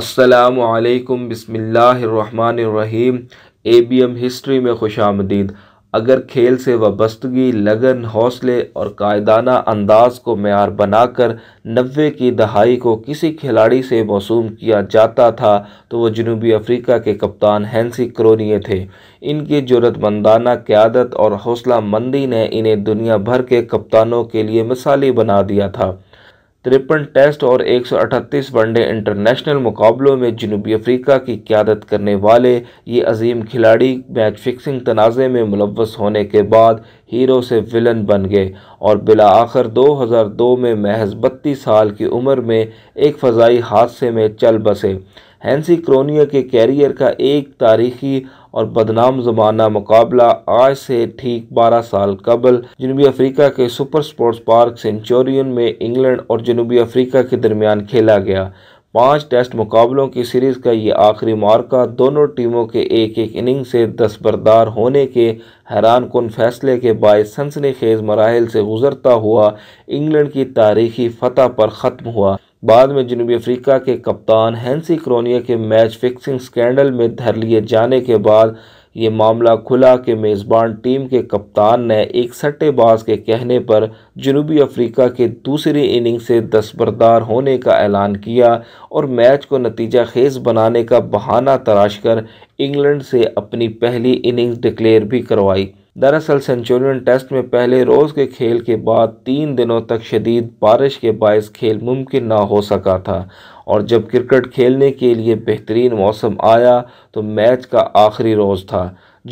असलकम बसमीम A B M history में खुश आमदीद अगर खेल से वस्तगी लगन हौसले और कायदाना अंदाज को मैार बनाकर नबे की दहाई को किसी खिलाड़ी से मौसू किया जाता था तो वह जनूबी अफ्रीका के कप्तान हैंसी क्रोनिए थे इनकी जरूरतमंदाना क्यादत और हौसला मंदी ने इन्हें दुनिया भर के कप्तानों के लिए मिसाली बना दिया था तिरपन टेस्ट और 138 वनडे इंटरनेशनल मुकाबलों में जनूबी अफ्रीका की क्यादत करने वाले ये अजीम खिलाड़ी मैच फिक्सिंग तनाज़े में मुलवस होने के बाद हीरो से विलन बन गए और बिला आखिर दो में महज बत्तीस साल की उम्र में एक फ़जाई हादसे में चल बसे हैंसी क्रोनिया के कैरियर का एक तारीखी और बदनाम जमाना मुकाबला आज से ठीक 12 साल कबल जनूबी अफ्रीका के सुपर स्पोर्ट्स पार्क सेंचुरियन में इंग्लैंड और जनूबी अफ्रीका के दरमियान खेला गया पाँच टेस्ट मुकाबलों की सीरीज़ का ये आखिरी मार्का दोनों टीमों के एक एक इनिंग से दस्तबरदार होने के हैरान कन फैसले के बायस सनसनी खेज मराहल से गुजरता हुआ इंग्लैंड की तारीखी फतह पर ख़त्म हुआ बाद में जनूबी अफ्रीका के कप्तान हैंसी क्रोनिया के मैच फिक्सिंग स्कैंडल में धर लिए जाने के बाद ये मामला खुला कि मेज़बान टीम के कप्तान ने एक सट्टेबाज के कहने पर जनूबी अफ्रीका के दूसरी इनिंग से दस्तबरदार होने का ऐलान किया और मैच को नतीजा खेज बनाने का बहाना तराश कर इंग्लैंड से अपनी पहली इनिंग्स डिक्लेयर भी करवाई दरअसल सेंचुरियन टेस्ट में पहले रोज़ के खेल के बाद तीन दिनों तक शदीद बारिश के बायस खेल मुमकिन ना हो सका था और जब क्रिकेट खेलने के लिए बेहतरीन मौसम आया तो मैच का आखिरी रोज़ था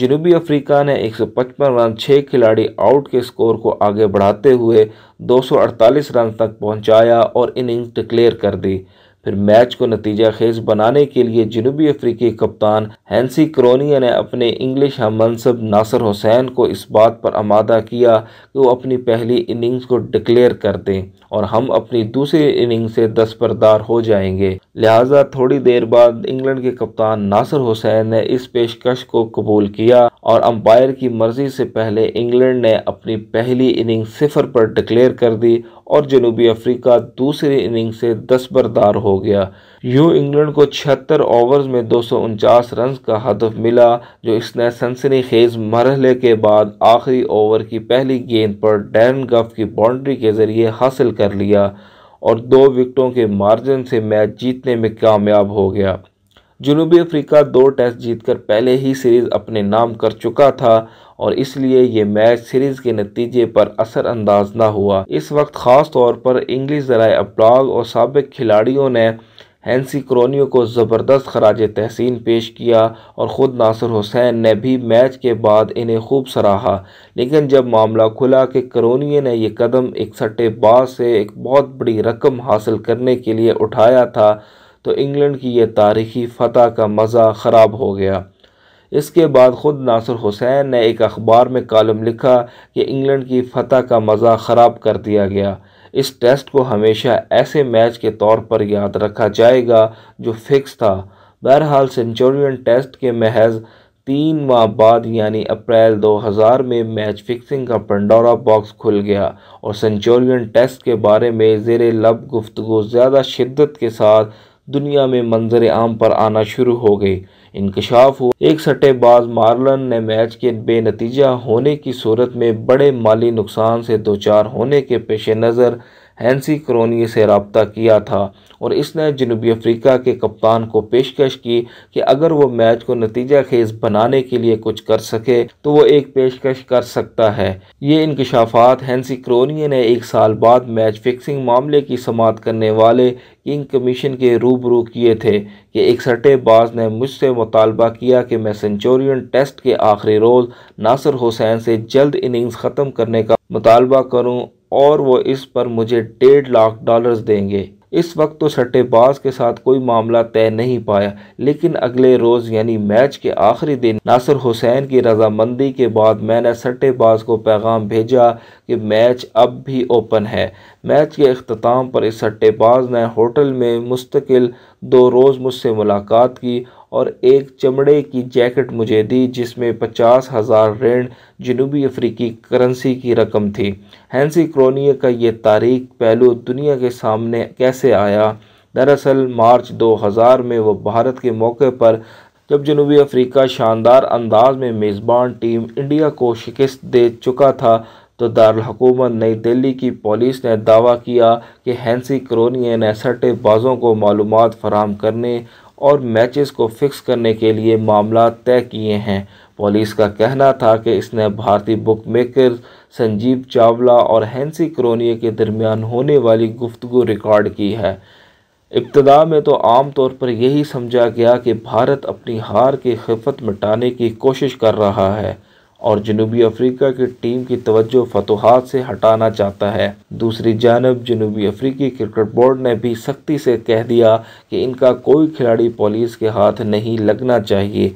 जनूबी अफ्रीका ने 155 रन छः खिलाड़ी आउट के स्कोर को आगे बढ़ाते हुए 248 रन तक पहुंचाया और इनिंग डिक्लेयर कर दी फिर मैच को नतीजा खेज बनाने के लिए जनूबी अफ्रीकी कप्तान हैंसी क्रोनिया ने अपने इंग्लिश हम मनसब नासर हुसैन को इस बात पर आमादा किया कि वो अपनी पहली इनिंग्स को डिक्लेयर कर दें और हम अपनी दूसरी इनिंग से दस्तरदार हो जाएंगे लिहाजा थोड़ी देर बाद इंग्लैंड के कप्तान नासर हुसैन ने इस पेशकश को कबूल किया और अंपायर की मर्जी से पहले इंग्लैंड ने अपनी पहली इनिंग सिफर पर डिक्लेयर कर दी और जनूबी अफ्रीका दूसरी इनिंग से दस बरदार हो गया यूं इंग्लैंड को छिहत्तर ओवर्स में दो सौ उनचास रन का हदफ मिला जो इसने सनसनी खेज मरहले के बाद आखिरी ओवर की पहली गेंद पर डैन गफ की बाउंड्री के जरिए हासिल कर लिया और दो विकटों के मार्जिन से मैच जीतने में कामयाब हो गया जनूबी अफ्रीका दो टेस्ट जीतकर पहले ही सीरीज़ अपने नाम कर चुका था और इसलिए ये मैच सीरीज़ के नतीजे पर असरअंदाज ना हुआ इस वक्त ख़ास तौर पर इंग्लिश जराए अब्लाग और सबक खिलाड़ियों ने हैंसी क्रोनियो को ज़बरदस्त खराज तहसीन पेश किया और ख़ुद नासर हुसैन ने भी मैच के बाद इन्हें खूब सराहा लेकिन जब मामला खुला कि क्रोनियो ने यह कदम एक सट्टेबाज से एक बहुत बड़ी रकम हासिल करने के लिए उठाया था तो इंग्लैंड की यह तारीखी फतह का मज़ा ख़राब हो गया इसके बाद ख़ुद नासर हुसैन ने एक अखबार में कॉलम लिखा कि इंग्लैंड की फतह का मज़ा ख़राब कर दिया गया इस टेस्ट को हमेशा ऐसे मैच के तौर पर याद रखा जाएगा जो फिक्स था बहरहाल सेंचुरियन टेस्ट के महज तीन माह बाद यानी अप्रैल 2000 में मैच फिक्सिंग का पंडोरा बॉक्स खुल गया और सेंचुरियन टेस्ट के बारे में जेर लब गुफ्तु ज़्यादा शिद्दत के साथ दुनिया में मंजर आम पर आना शुरू हो गए इंकशाफ हुआ एक सट्टेबाज मार्लन ने मैच के बेनतीजा होने की सूरत में बड़े माली नुकसान से दो चार होने के पेश नज़र हैंसी क्रोनी से रबता किया था और इसने जनूबी अफ्रीका के कप्तान को पेशकश की कि अगर वो मैच को नतीजा खेज बनाने के लिए कुछ कर सके तो वो एक पेशकश कर सकता है ये इंकशाफात हैंसी क्रोनी ने एक साल बाद मैच फिक्सिंग मामले की समात करने वाले किंग कमीशन के रूबरू किए थे कि एक सट्टेबाज ने मुझसे मुतालबा किया कि मैं सेंचुरियन टेस्ट के आखिरी रोज़ नासिर हुसैन से जल्द इनिंग्स ख़त्म करने का मुतालबा करूँ और वो इस पर मुझे डेढ़ लाख डॉलर्स देंगे इस वक्त तो सट्टेबाज के साथ कोई मामला तय नहीं पाया लेकिन अगले रोज़ यानी मैच के आखिरी दिन नासिर हुसैन की रजामंदी के बाद मैंने सट्टेबाज को पैगाम भेजा कि मैच अब भी ओपन है मैच के अख्ताम पर इस सट्टेबाज ने होटल में मुस्तकिल दो रोज़ मुझसे मुलाकात की और एक चमड़े की जैकेट मुझे दी जिसमें पचास हज़ार रेंड जनूबी अफ्रीकी करेंसी की रकम थी हैंसी क्रोनी का ये तारीख पहलू दुनिया के सामने कैसे आया दरअसल मार्च 2000 में वो भारत के मौके पर जब जनूबी अफ्रीका शानदार अंदाज में मेज़बान टीम इंडिया को शिकस्त दे चुका था तो दारकूमत नई दिल्ली की पुलिस ने दावा किया कि हैंसी क्रोनिय ने सट्टेबाजों को मालूम फराम करने और मैचेस को फिक्स करने के लिए मामला तय किए हैं पुलिस का कहना था कि इसने भारतीय बुकमेकर संजीव चावला और हैंसी क्रोनिया के दरमियान होने वाली गुफ्तु रिकॉर्ड की है इब्तदा में तो आम तौर पर यही समझा गया कि भारत अपनी हार की खिफत मिटाने की कोशिश कर रहा है और जनूबी अफ्रीका की टीम की तवज्जो फतोहात से हटाना चाहता है दूसरी जानब जनूबी अफ्रीकी क्रिकेट बोर्ड ने भी सख्ती से कह दिया कि इनका कोई खिलाड़ी पुलिस के हाथ नहीं लगना चाहिए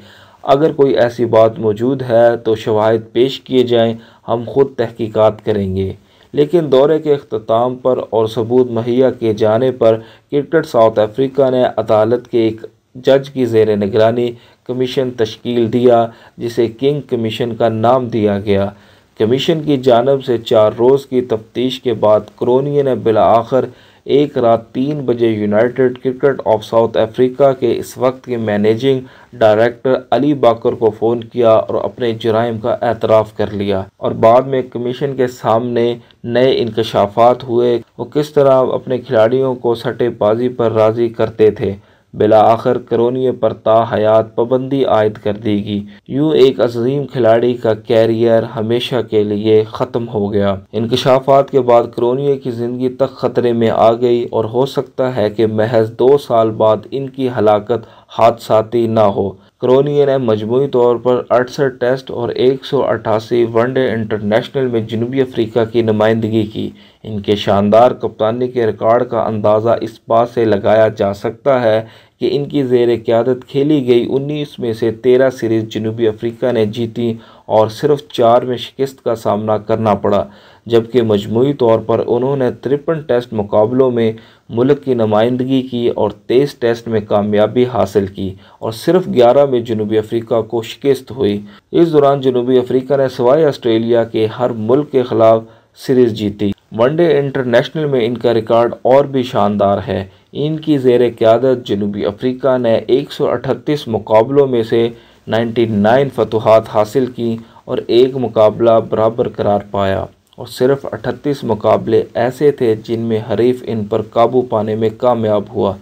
अगर कोई ऐसी बात मौजूद है तो शवाहद पेश किए जाएं हम खुद तहकीकात करेंगे लेकिन दौरे के अख्ताम पर और सबूत मुहैया किए जाने पर क्रिकेट साउथ अफ्रीका ने अदालत के एक जज की जेर निगरानी कमीशन तश्कील दिया जिसे किंग कमीशन का नाम दिया गया कमीशन की जानब से चार रोज़ की तफ्तीश के बाद क्रोनिय ने बिलाखर एक रात तीन बजे United Cricket of South Africa के इस वक्त के मैनेजिंग डायरेक्टर अली बाकर को फ़ोन किया और अपने जुराम का एतराफ़ कर लिया और बाद में कमीशन के सामने नए इंकशाफात हुए वो किस तरह अपने खिलाड़ियों को सटेबाजी पर राज़ी करते थे बिला आखिर करोनी पर ताहयात पाबंदी आयद कर देगी यूँ एक अजीम खिलाड़ी का कैरियर हमेशा के लिए ख़त्म हो गया इनकशाफात के बाद करोनी की ज़िंदगी तक ख़तरे में आ गई और हो सकता है कि महज दो साल बाद इनकी हलाकत हादसाती ना हो क्रोनिया ने मजमू तौर पर अड़सठ टेस्ट और एक सौ अट्ठासी वनडे इंटरनेशनल में जनूबी अफ्रीका की नुमाइंदगी की इनके शानदार कप्तानी के रिकॉर्ड का अंदाज़ा इस बात से लगाया जा सकता है कि इनकी जेर क़्यादत खेली गई उन्नीस में से तेरह सीरीज़ जनूबी अफ्रीका ने जीती और सिर्फ चार में शिकस्त का सामना करना पड़ा जबकि मजमू तौर पर उन्होंने तिरपन टेस्ट मुकाबलों में मुल्क की नुमाइंदगी की और तेईस टेस्ट में कामयाबी हासिल की और सिर्फ ग्यारह में जनूबी अफ्रीका को शिकस्त हुई इस दौरान जनूबी अफ्रीका ने सवाई ऑस्ट्रेलिया के हर मुल्क के खिलाफ सीरीज जीती वनडे इंटरनेशनल में इनका रिकॉर्ड और भी शानदार है इनकी जेर क्यादत जनूबी अफ्रीका ने 138 मुकाबलों में से 99 फतूहत हासिल की और एक मुकाबला बराबर करार पाया और सिर्फ 38 मुकाबले ऐसे थे जिनमें हरीफ इन पर काबू पाने में कामयाब हुआ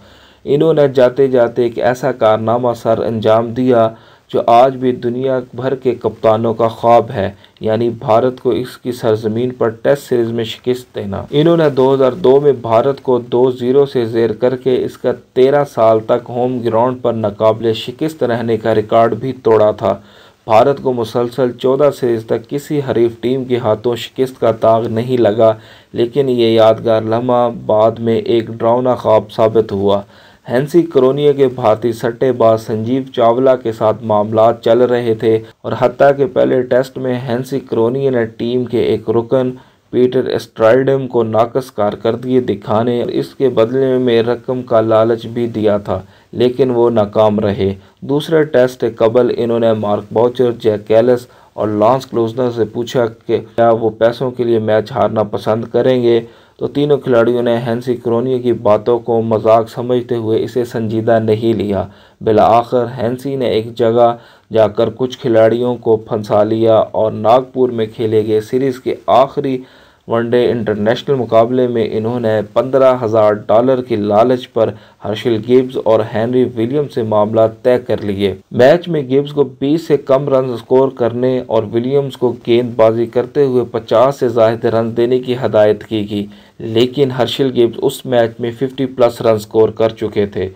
इन्होंने जाते जाते एक ऐसा कारनामा सर अंजाम दिया जो आज भी दुनिया भर के कप्तानों का ख्वाब है यानी भारत को इसकी सरजमीन पर टेस्ट सीरीज में शिकस्त देना इन्होंने 2002 में भारत को 2-0 से जेर करके इसका 13 साल तक होम ग्राउंड पर नाकबले शिकस्त रहने का रिकॉर्ड भी तोड़ा था भारत को मुसलसल 14 सीरीज तक किसी हरीफ टीम के हाथों शिकस्त का ताग नहीं लगा लेकिन ये यादगार लम्हा बाद में एक ड्रावना ख्वाब साबित हुआ हैंसी करोनिया के भारतीय सट्टेबाज संजीव चावला के साथ मामला चल रहे थे और हत्या के पहले टेस्ट में हैंसी करोनिया ने टीम के एक रुकन पीटर स्ट्राइडम को नाकस कारकर्दगी दिखाने और इसके बदले में रकम का लालच भी दिया था लेकिन वो नाकाम रहे दूसरे टेस्ट के कबल इन्होंने मार्क बॉचर जैक कैलस और लॉन्स क्लोजनर से पूछा कि क्या वो पैसों के लिए मैच हारना पसंद करेंगे तो तीनों खिलाड़ियों ने हैंसी क्रोनियो की बातों को मजाक समझते हुए इसे संजीदा नहीं लिया आखिर हैंसी ने एक जगह जाकर कुछ खिलाड़ियों को फंसा लिया और नागपुर में खेले गए सीरीज़ के आखिरी वनडे इंटरनेशनल मुकाबले में इन्होंने पंद्रह हज़ार डॉलर की लालच पर हर्षिल गिब्स और हैंनरी विलियम से मामला तय कर लिए मैच में गिब्स को 20 से कम रन स्कोर करने और विलियम्स को गेंदबाजी करते हुए 50 से जायद रन देने की हदायत की गई लेकिन हर्षिल गिब्स उस मैच में 50 प्लस रन स्कोर कर चुके थे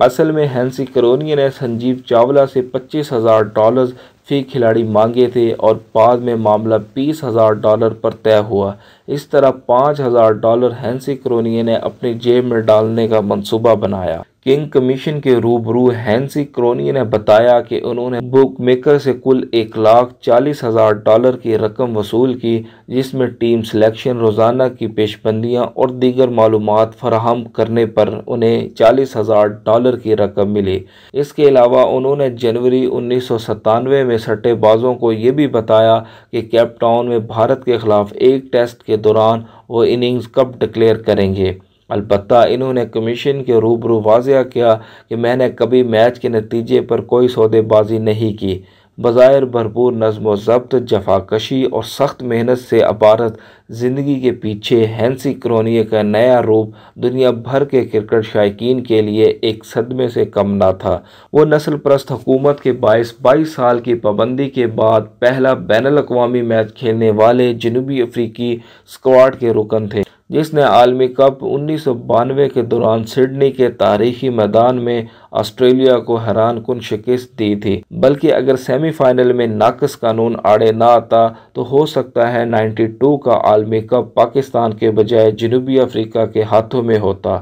असल में हैंसी करोनिया ने संजीव चावला से पच्चीस हज़ार डॉलर फी खिलाड़ी मांगे थे और बाद में मामला बीस हज़ार डॉलर पर तय हुआ इस तरह पाँच हज़ार डॉलर हैंसी करोनिया ने अपनी जेब में डालने का मंसूबा बनाया किंग कमीशन के रूबरू हैंसी क्रोनी ने बताया कि उन्होंने बुक मेकर से कुल एक लाख चालीस हज़ार डॉलर की रकम वसूल की जिसमें टीम सिलेक्शन रोज़ाना की पेशबंदियाँ और दीगर मालूम फराहम करने पर उन्हें चालीस हज़ार डॉलर की रकम मिली इसके अलावा उन्होंने जनवरी उन्नीस सौ सत्तानवे में सट्टेबाजों को ये भी बताया कि कैपटाउन में भारत के खिलाफ एक टेस्ट के दौरान वो इनिंग्स कब डिक्लेयर करेंगे अलबत् इन्होंने कमीशन के रूबरू वाजिया किया कि मैंने कभी मैच के नतीजे पर कोई सौदेबाजी नहीं की बज़ाहिर भरपूर नज्म ज़ब्त जफाकशी और सख्त मेहनत से अपारत ज़िंदगी के पीछे हैंसी क्रोनिए का नया रूप दुनिया भर के क्रिकेट शायक के लिए एक सदमे से कम ना था वो नस्ल प्रस्त हुकूमत के बायस बाईस साल की पाबंदी के बाद पहला बैन अवी मैच खेलने वाले जनूबी अफ्रीकी स्क्वाड के रुकन थे जिसने आलमी कप उन्नीस सौ बानवे के दौरान सिडनी के तारीखी मैदान में ऑस्ट्रेलिया को हैरान कन शिकस्त दी थी बल्कि अगर सेमीफाइनल में नाकस कानून आड़े ना आता तो हो सकता है 92 का आलमी कप पाकिस्तान के बजाय जनूबी अफ्रीका के हाथों में होता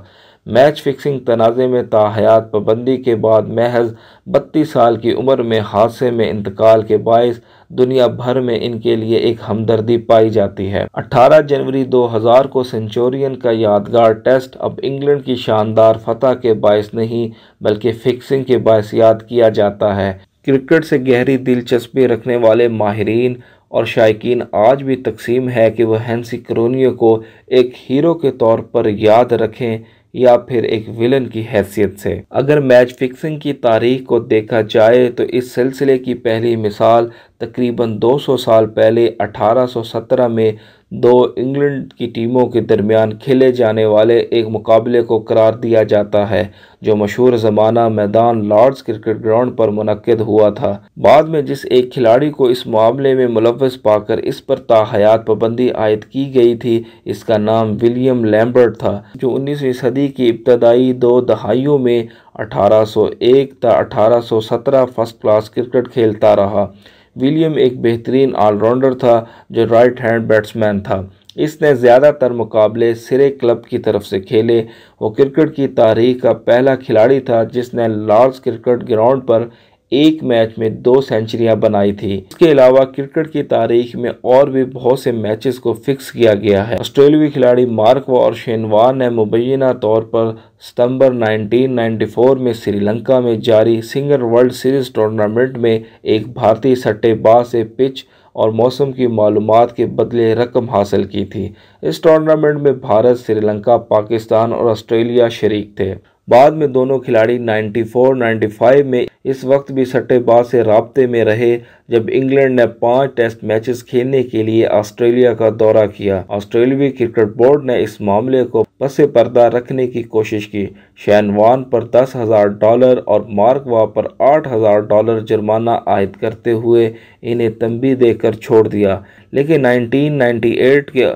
मैच फिक्सिंग तनाज़े में हयात पाबंदी के बाद महज बत्तीस साल की उम्र में हादसे में इंतकाल के बायस दुनिया भर में इनके लिए एक हमदर्दी पाई जाती है 18 जनवरी 2000 को सेंचुरियन का यादगार टेस्ट अब इंग्लैंड की शानदार फतह के बायस नहीं बल्कि फिक्सिंग के बायस याद किया जाता है क्रिकेट से गहरी दिलचस्पी रखने वाले माहरीन और शायकीन आज भी तकसीम है कि वह हैंसी क्रोनियो को एक हीरो के तौर पर याद रखें या फिर एक विलन की हैसियत से अगर मैच फिक्सिंग की तारीख को देखा जाए तो इस सिलसिले की पहली मिसाल तकरीबन 200 साल पहले 1817 में दो इंग्लैंड की टीमों के दरमियान खेले जाने वाले एक मुकाबले को करार दिया जाता है जो मशहूर ज़माना मैदान लॉर्ड्स क्रिकेट ग्राउंड पर मनद हुआ था बाद में जिस एक खिलाड़ी को इस मामले में मुलवस पाकर इस पर ताहयात पाबंदी आयद की गई थी इसका नाम विलियम लैम्बर्ट था जो उन्नीसवीं सदी की इब्तदाई दो दहाइयों में अठारह सौ 1801 सौ सत्रह फर्स्ट क्लास क्रिकेट खेलता रहा विलियम एक बेहतरीन ऑलराउंडर था जो राइट हैंड बैट्समैन था इसने ज़्यादातर मुकाबले सिरे क्लब की तरफ से खेले वो क्रिकेट की तारीख का पहला खिलाड़ी था जिसने लॉर्ड्स क्रिकेट ग्राउंड पर एक मैच में दो सेंचुरियां बनाई थी इसके अलावा क्रिकेट की तारीख में और भी बहुत से मैचेस को फिक्स किया गया है ऑस्ट्रेलियाई खिलाड़ी मार्क और शेनवान ने मुबैना तौर पर सितंबर 1994 में श्रीलंका में जारी सिंगर वर्ल्ड सीरीज टूर्नामेंट में एक भारतीय सट्टेबाज से पिच और मौसम की मालूम के बदले रकम हासिल की थी इस टूर्नामेंट में भारत श्रीलंका पाकिस्तान और ऑस्ट्रेलिया शरीक थे बाद में दोनों खिलाड़ी 94, 95 में इस वक्त भी सट्टेबाज से रबते में रहे जब इंग्लैंड ने पांच टेस्ट मैचेस खेलने के लिए ऑस्ट्रेलिया का दौरा किया ऑस्ट्रेलियाई क्रिकेट बोर्ड ने इस मामले को पसे पर्दा रखने की कोशिश की शैनवान पर दस हज़ार डॉलर और मार्कवा पर आठ हज़ार डॉलर जुर्माना आयद करते हुए इन्हें तंबी देकर छोड़ दिया लेकिन नाइनटीन के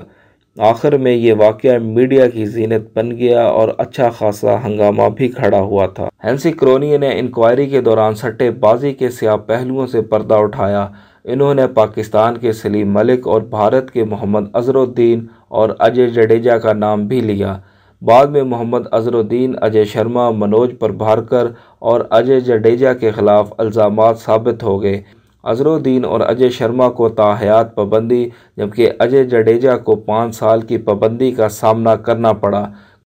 आखिर में ये वाक़ मीडिया की जीनत बन गया और अच्छा खासा हंगामा भी खड़ा हुआ था हैंसी क्रोनी ने इंक्वायरी के दौरान सट्टेबाजी के सिया पहलुओं से पर्दा उठाया इन्होंने पाकिस्तान के सलीम मलिक और भारत के मोहम्मद अजरुद्दीन और अजय जडेजा का नाम भी लिया बाद में मोहम्मद अजरुद्दीन अजय शर्मा मनोज प्रभारकर और अजय जडेजा के खिलाफ अल्ज़ाम साबित हो गए अजरुद्दीन और अजय शर्मा को ताहयात पाबंदी जबकि अजय जडेजा को पाँच साल की पाबंदी का सामना करना पड़ा